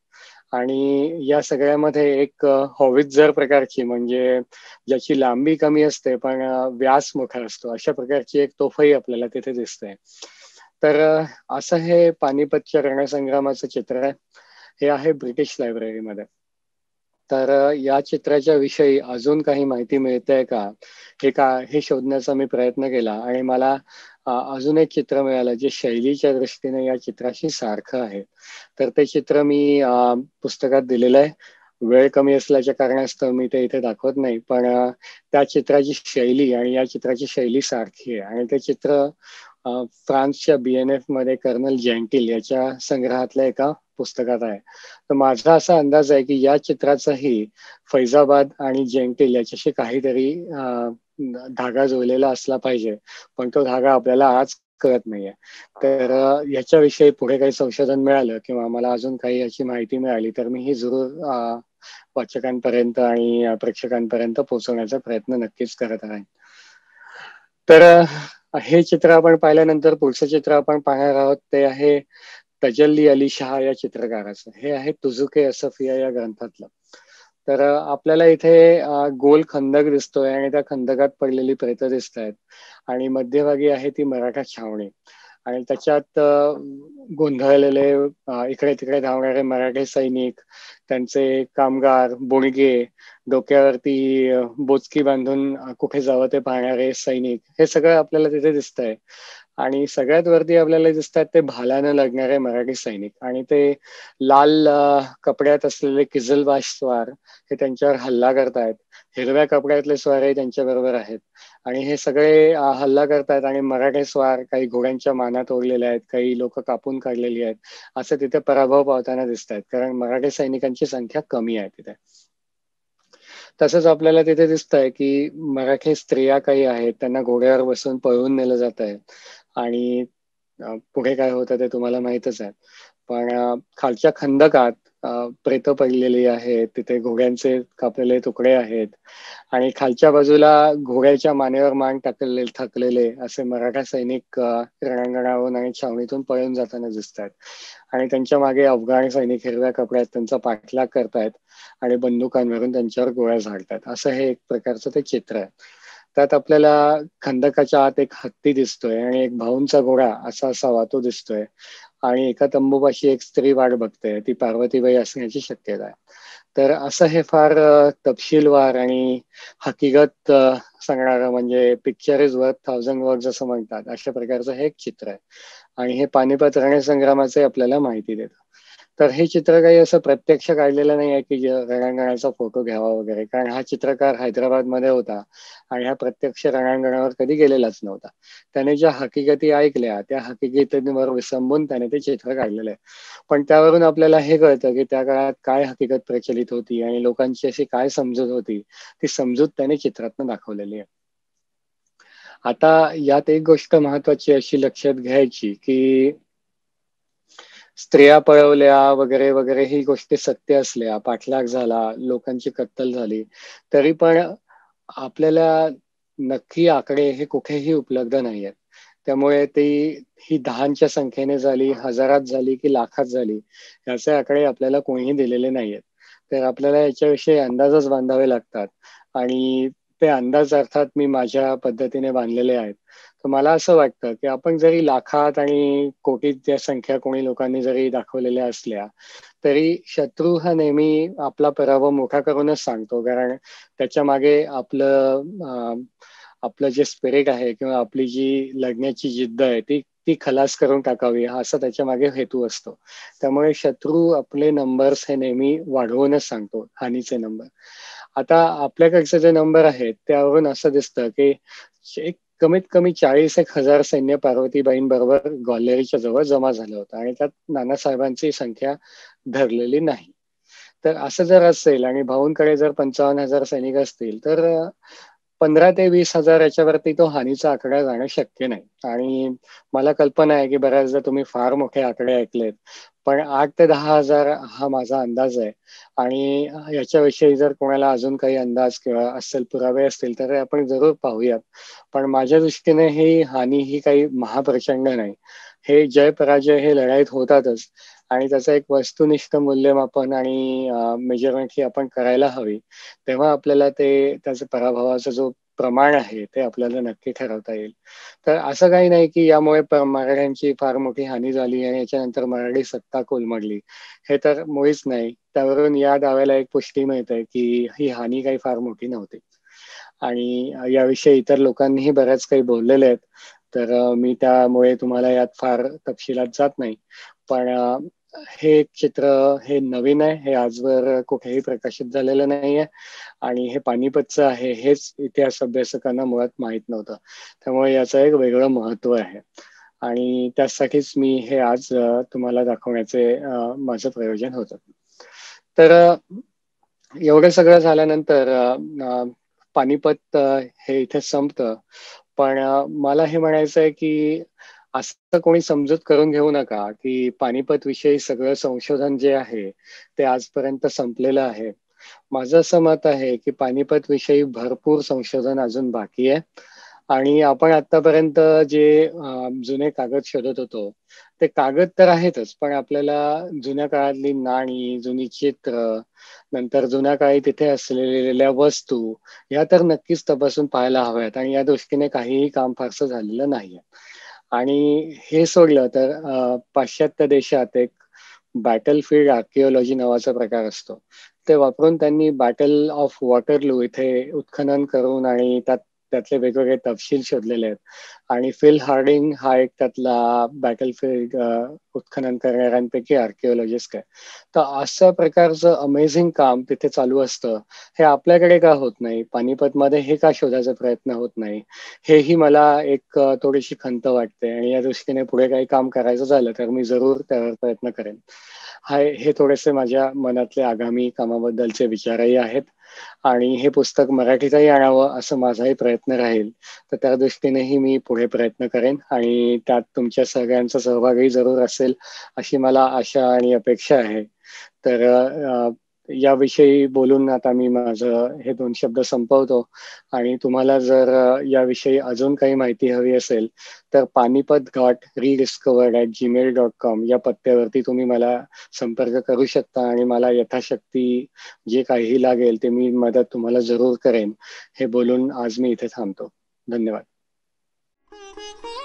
आणि या सगळ्यामध्ये एक हॉविजर प्रकारची म्हणजे ज्याची लांबी कमी असते पण व्यास मोठा असतो अशा प्रकारची एक तोफही आपल्याला तिथे दिसते तर असं हे पानिपतच्या रणसंग्रामाचं चित्र आहे हे आहे ब्रिटिश लायब्ररीमध्ये तर या चित्राच्या विषयी अजून काही माहिती मिळते का हे का हे शोधण्याचा मी प्रयत्न केला आणि मला अजून एक चित्र मिळालं जे शैलीच्या दृष्टीने या चित्राशी सारखं आहे तर ते चित्र मी पुस्तकात दिलेलं आहे वेळ कमी असल्याच्या कारणास्तव मी ते इथे दाखवत नाही पण त्या चित्राची शैली आणि या चित्राची शैली सारखी आहे आणि ते चित्र फ्रान्सच्या बीएनएफ मध्ये कर्नल जेंटिल याच्या संग्रहातल्या एका पुस्तकात आहे तर माझा असा अंदाज आहे की या चित्राचाही फैजाबाद आणि जेंटिल याच्याशी काहीतरी धागा जोडलेला असला पाहिजे पण तो धागा आपल्याला आज कळत नाहीये तर याच्याविषयी पुढे काही संशोधन मिळालं किंवा मला अजून काही याची माहिती मिळाली तर मी ही जरूर वाचकांपर्यंत आणि प्रेक्षकांपर्यंत पोहोचवण्याचा प्रयत्न नक्कीच करत आहे तर हे चित्र आपण पाहिल्यानंतर पुढचं चित्र आपण पाहणार आहोत ते आहे तजल्ली अली शहा या चित्रकाराचं हे आहे तुझुके असफिया या ग्रंथातलं तर आपल्याला इथे गोल खंदक दिसतोय आणि त्या खंदकात पडलेली प्रेत दिसत आहेत आणि मध्यभागी आहे ती मराठा छावणी आणि त्याच्यात गोंधळलेले इकडे तिकडे धावणारे मराठे सैनिक त्यांचे कामगार बोणगे डोक्यावरती बोचकी बांधून कुठे जावं ते पाहणारे सैनिक हे सगळं आपल्याला तिथे दिसत आहे आणि सगळ्यात वरती आपल्याला दिसतात ते भालानं लढणारे मराठी सैनिक आणि ते लाल कपड्यात असलेले किझलबाश स्वार हे त्यांच्यावर हल्ला करतायत हिरव्या कपड्यातले हे त्यांच्या बरोबर आहेत आणि हे सगळे हल्ला करतायत आणि मराठे स्वार काही घोड्यांच्या मानात ओरलेले आहेत काही लोक कापून काढलेली आहेत असं तिथे पराभव पावताना दिसत कारण मराठे सैनिकांची संख्या कमी आहे तिथे तसंच आपल्याला तिथे दिसत आहे की मराठी स्त्रिया काही आहेत त्यांना घोड्यावर बसून पळवून नेलं जात आहे आणि पुढे काय होतं ते तुम्हाला माहितच आहे पण खालच्या खंदकात प्रेत पडलेली आहेत तिथे घोड्यांचे कापलेले तुकडे आहेत आणि खालच्या बाजूला घोड्याच्या मानेवर मान टाकलेले थकलेले असे मराठा सैनिक रणांगणावरून आणि छावणीतून पळून जाताना दिसतात आणि त्यांच्या मागे अफगाण सैनिक हिरव्या कपड्यात त्यांचा पाठलाग करतायत आणि बंदुकांवरून त्यांच्यावर गोळ्या झाडतात असं हे एक प्रकारचं ते चित्र आहे त्यात आपल्याला खंदकाच्या आत एक हत्ती दिसतोय आणि एक भाऊंचा घोडा असा असा वातो दिसतोय आणि एका तंबूपाशी एक स्त्री वाट बघते ती पार्वतीबाई असण्याची शक्यता आहे तर असं हे फार तपशीलवार आणि हकीकत सांगणार म्हणजे picture is worth thousand word असं म्हणतात अशा प्रकारचं हे एक चित्र आहे आणि हे पानिपत रणसंग्रामाचे आपल्याला माहिती देतं तर हे चित्र काही असं प्रत्यक्ष काढलेलं नाही आहे की रणांगणाचा फोटो घ्यावा वगैरे कारण हा चित्रकार हैदराबाद मध्ये होता आणि हा प्रत्यक्ष रणांगणावर कधी गेलेलाच नव्हता त्याने ज्या हकीकती ऐकल्या त्या हकीकतींवर विसंबून त्याने ते चित्र काढलेलं आहे पण त्यावरून आपल्याला हे कळतं की त्या काळात काय हकीकत प्रचलित होती आणि लोकांची अशी काय समजूत होती ती समजूत त्याने चित्रातनं दाखवलेली आहे आता यात एक गोष्ट महत्वाची अशी लक्षात घ्यायची की स्त्रिया पळवल्या वगैरे वगैरे ही गोष्टी सत्य असल्या पाठलाग झाला लोकांची कत्तल झाली तरी पण आपल्याला नक्की आकडे हे कुठेही उपलब्ध नाही आहेत त्यामुळे ती ही दहाच्या संख्येने झाली हजारात झाली की लाखात झाली याचे आकडे आपल्याला कोणीही दिलेले नाहीयेत तर आपल्याला याच्याविषयी अंदाजच बांधावे लागतात आणि ते अंदाज अर्थात मी माझ्या पद्धतीने बांधलेले आहेत तर मला असं वाटतं की आपण जरी लाखात आणि कोटीत ज्या संख्या कोणी लोकांनी जरी दाखवलेल्या असल्या तरी शत्रू हा नेहमी आपला पराभव मोठा करूनच सांगतो कारण त्याच्या मागे आपलं आपलं जे स्पिरिट आहे किंवा आपली जी लढण्याची जिद्द आहे ती ती खलास करून टाकावी हा असा त्याच्या मागे हेतू असतो त्यामुळे शत्रू आपले नंबर्स हे नेहमी वाढवूनच सांगतो हानीचे नंबर आता आपल्याकडचे जे नंबर आहेत त्यावरून असं दिसतं की एक कमीत कमी चाळीस एक हजार सैन्य पार्वतीबाईंबरोबर ग्वाल्हेरीच्या जवळ जमा झालं होतं आणि त्यात नानासाहेबांची संख्या धरलेली नाही तर असं जर असेल आणि भाऊंकडे जर पंचावन्न हजार सैनिक असतील तर पंधरा ते वीस याच्यावरती तो हानीचा आकडा जाणं शक्य नाही आणि मला कल्पना आहे की बऱ्याचदा तुम्ही फार मोठे आकडे ऐकलेत पण आठ ते दहा हजार हा माझा अंदाज आहे आणि याच्याविषयी जर कोणाला अजून काही अंदाज किंवा असेल पुरावे असतील तर आपण जरूर पाहूयात पण माझ्या दृष्टीने ही हानी ही काही महाप्रचंड नाही हे जय पराजय हे लढाईत होतातच आणि त्याचं एक वस्तुनिष्ठ मूल्यमापन आणि मेजरमेंट ही आपण करायला हवी तेव्हा आपल्याला ते त्याचं पराभवाचा जो प्रमाण आहे ते आपल्याला नक्की ठरवता येईल तर असं काही नाही की यामुळे मराठ्यांची फार मोठी हानी झाली आणि याच्यानंतर मराठी सत्ता कोलमडली हे तर मुळीच नाही त्यावरून या दाव्याला एक पुष्टी मिळते की ही हानी काही फार मोठी नव्हती आणि याविषयी इतर लोकांनीही बऱ्याच काही बोललेले आहेत तर मी त्यामुळे तुम्हाला यात फार तपशिलात जात नाही पण हे चित्र हे नवीन आहे हे आजवर कुठेही प्रकाशित झालेलं नाहीये आणि हे पानिपतचं आहे हेच इतिहास अभ्यासकांना मुळात माहीत नव्हतं त्यामुळे याचं एक वेगळं महत्व आहे आणि त्यासाठीच मी हे आज तुम्हाला दाखवण्याचे माझं प्रयोजन होत तर एवढं सगळं झाल्यानंतर पानिपत हे इथे संपतं पण मला हे म्हणायचं आहे की असं कोणी समजूत करून घेऊ नका की पानिपत विषयी सगळं संशोधन जे आहे ते आजपर्यंत संपलेलं आहे माझं असं मत आहे की पानिपत विषयी भरपूर संशोधन अजून बाकी आहे आणि आपण आतापर्यंत जे जुने कागद शोधत होतो ते कागद तर आहेतच पण आपल्याला जुन्या काळातली नाणी जुनी चित्र नंतर जुन्या काळी तिथे असलेल्या वस्तू ह्या तर नक्कीच तपासून पाहायला हव्यात आणि या दृष्टीने काहीही काम फारसं झालेलं नाहीये आणि हे सोडलं तर पाश्चात्य देशात एक बॅटल फील्ड आर्किओलॉजी नावाचा प्रकार असतो ते वापरून त्यांनी बॅटल ऑफ वॉटरलू इथे उत्खनन करून आणि त्यात त्यातले वेगवेगळे तपशील शोधलेले आहेत आणि फिल हार्डिंग हा एक त्यातला बॅटल फील्ड उत्खनन करणाऱ्यांपैकी आर्किओलॉजिस्ट आहे तर अशा प्रकारचं अमेझिंग काम तिथे चालू असतं हे आपल्याकडे का होत नाही मध्ये हे का शोधायचा प्रयत्न होत नाही हेही मला एक थोडीशी खंत वाटते आणि या दृष्टीने पुढे काही काम करायचं झालं तर मी जरूर त्यावर प्रयत्न करेन हाय हे थोडेसे माझ्या मनातले आगामी कामाबद्दलचे विचारही आहेत आणि हे पुस्तक मराठीतही आणावं असं माझाही प्रयत्न राहील तर त्या दृष्टीनेही मी पुढे प्रयत्न करेन आणि त्यात तुमच्या सगळ्यांचा सहभागही जरूर असेल अशी मला आशा आणि अपेक्षा आहे तर याविषयी बोलून आता मी माझं हे दोन शब्द संपवतो आणि तुम्हाला जर याविषयी अजून काही माहिती हवी असेल तर Panipat ghat rediscovered at Gmail dot com या पत्त्यावरती तुम्ही मला संपर्क करू शकता आणि मला यथाशक्ती जे काही लागेल ते मी मदत तुम्हाला जरूर करेन हे बोलून आज मी इथे थांबतो धन्यवाद